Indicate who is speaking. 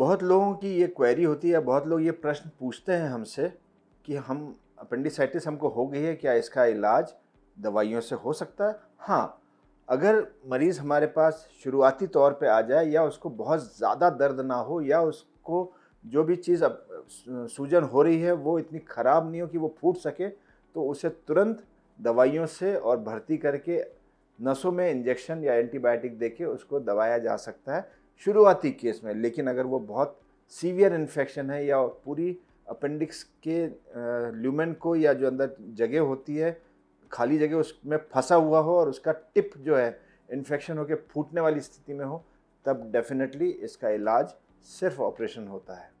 Speaker 1: बहुत लोगों की ये क्वेरी होती है बहुत लोग ये प्रश्न पूछते हैं हमसे कि हम अपेंडिसाइटिस हमको हो गई है क्या इसका इलाज दवाइयों से हो सकता है हाँ अगर मरीज़ हमारे पास शुरुआती तौर पे आ जाए या उसको बहुत ज़्यादा दर्द ना हो या उसको जो भी चीज़ अब सूजन हो रही है वो इतनी ख़राब नहीं हो कि वो फूट सके तो उसे तुरंत दवाइयों से और भर्ती करके नसों में इंजेक्शन या एंटीबायोटिक देके उसको दबाया जा सकता है शुरुआती केस में लेकिन अगर वो बहुत सीवियर इन्फेक्शन है या पूरी अपेंडिक्स के ल्यूमेन को या जो अंदर जगह होती है खाली जगह उसमें फंसा हुआ हो और उसका टिप जो है इन्फेक्शन होकर फूटने वाली स्थिति में हो तब डेफिनेटली इसका इलाज सिर्फ ऑपरेशन होता है